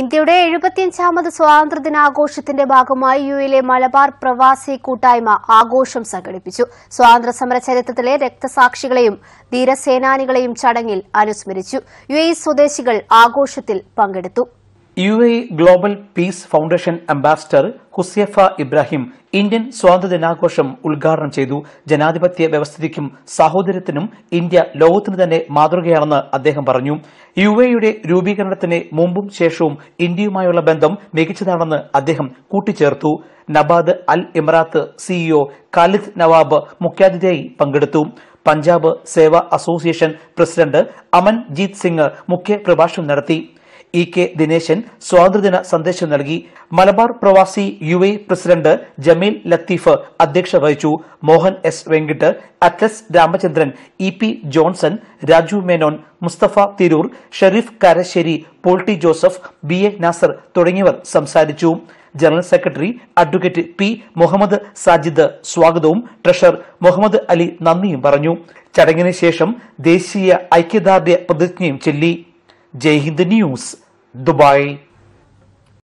ഇന്ത്യയുടെ എഴുപത്തിയഞ്ചാമത് സ്വാതന്ത്ര്യദിനാഘോഷത്തിന്റെ ഭാഗമായി യുയിലെ മലബാർ പ്രവാസി കൂട്ടായ്മ ആഘോഷം സംഘടിപ്പിച്ചു സ്വാതന്ത്ര്യസമര ചരിത്രത്തിലെ രക്തസാക്ഷികളെയും ധീരസേനാനികളെയും ചടങ്ങിൽ അനുസ്മരിച്ചു യു സ്വദേശികൾ ആഘോഷത്തിൽ പങ്കെടുത്തു U A global peace foundation ambassador Huzaifa Ibrahim Indian സ്വാതന്ത്ര്യദിനാഘോഷം ഉദ്ഘാടനം ചെയ്തു ജനാധിപത്യ വ്യവസ്ഥിതിക്കും സാഹോദര്യത്തിനും ഇന്ത്യ ലോകത്തിന് തന്നെ മാതൃകയാണെന്ന് അദ്ദേഹം പറഞ്ഞു യു എയുടെ രൂപീകരണത്തിന് മുമ്പും ശേഷവും ഇന്ത്യയുമായുള്ള ബന്ധം മികച്ചതാണെന്ന് അദ്ദേഹം കൂട്ടിച്ചേർത്തു Nabad Al Emarat CEO Khalid Nawab മുഖ്യാതിഥിയായി പങ്കെടുത്തു പഞ്ചാബ് സേവാ അസോസിയേഷൻ പ്രസിഡന്റ് അമൻജീത് സിംഗ് മുഖ്യ പ്രഭാഷണം നടത്തി ഇ കെ ദിനേശൻ സ്വാതന്ത്ര്യദിന സന്ദേശം നൽകി Malabar Pravasi U A president Jameel Latheef അധ്യക്ഷ വഹിച്ചു Mohan S Venkat Atlas Ramachandran E P Johnson Raju Menon Mustafa Tirur Sherif Karassery Polty Joseph B A Nasar തുടങ്ങിയവർ സംസാരിച്ചു general secretary advocate P Muhammad Sajid സ്വാഗതവും ട്രഷറർ മുഹമ്മദ് അലി നന്ദിയും പറഞ്ഞു ചടങ്ങിന് ശേഷം ദേശീയ ഐക്യദാർഢ്യ പ്രതിജ്ഞയും ചൊല്ലി Jai Hind News, Dubai.